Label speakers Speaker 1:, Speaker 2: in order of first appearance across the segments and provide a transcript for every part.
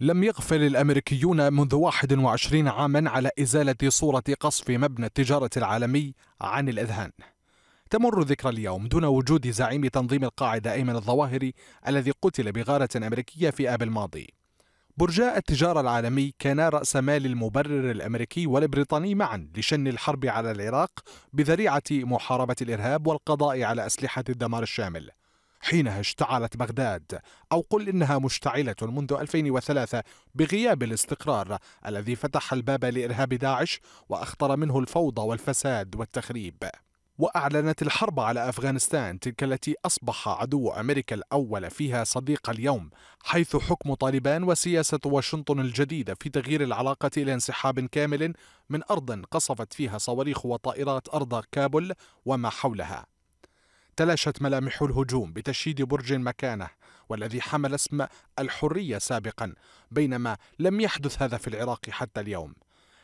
Speaker 1: لم يغفل الامريكيون منذ 21 عاما على ازاله صوره قصف مبنى التجاره العالمي عن الاذهان. تمر ذكرى اليوم دون وجود زعيم تنظيم القاعده ايمن الظواهري الذي قتل بغاره امريكيه في اب الماضي. برجاء التجاره العالمي كان راس مال المبرر الامريكي والبريطاني معا لشن الحرب على العراق بذريعه محاربه الارهاب والقضاء على اسلحه الدمار الشامل. حينها اشتعلت بغداد أو قل إنها مشتعلة منذ 2003 بغياب الاستقرار الذي فتح الباب لإرهاب داعش وأخطر منه الفوضى والفساد والتخريب وأعلنت الحرب على أفغانستان تلك التي أصبح عدو أمريكا الأول فيها صديق اليوم حيث حكم طالبان وسياسة واشنطن الجديدة في تغيير العلاقة إلى انسحاب كامل من أرض قصفت فيها صواريخ وطائرات أرض كابل وما حولها تلاشت ملامح الهجوم بتشييد برج مكانه والذي حمل اسم الحرية سابقا بينما لم يحدث هذا في العراق حتى اليوم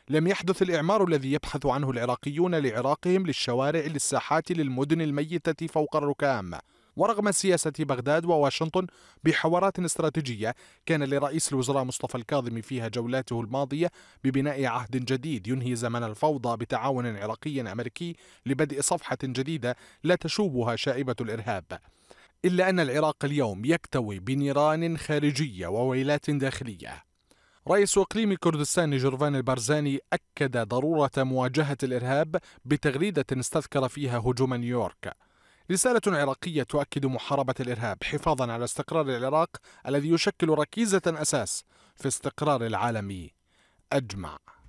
Speaker 1: لم يحدث الإعمار الذي يبحث عنه العراقيون لعراقهم للشوارع للساحات للمدن الميتة فوق الركام ورغم سياسة بغداد وواشنطن بحوارات استراتيجية كان لرئيس الوزراء مصطفى الكاظمي فيها جولاته الماضية ببناء عهد جديد ينهي زمن الفوضى بتعاون عراقي أمريكي لبدء صفحة جديدة لا تشوبها شائبة الإرهاب إلا أن العراق اليوم يكتوي بنيران خارجية وويلات داخلية رئيس اقليم كردستان جرفان البرزاني اكد ضروره مواجهه الارهاب بتغريده استذكر فيها هجوم نيويورك رسالة عراقية تؤكد محاربة الإرهاب حفاظا على استقرار العراق الذي يشكل ركيزة أساس في استقرار العالم أجمع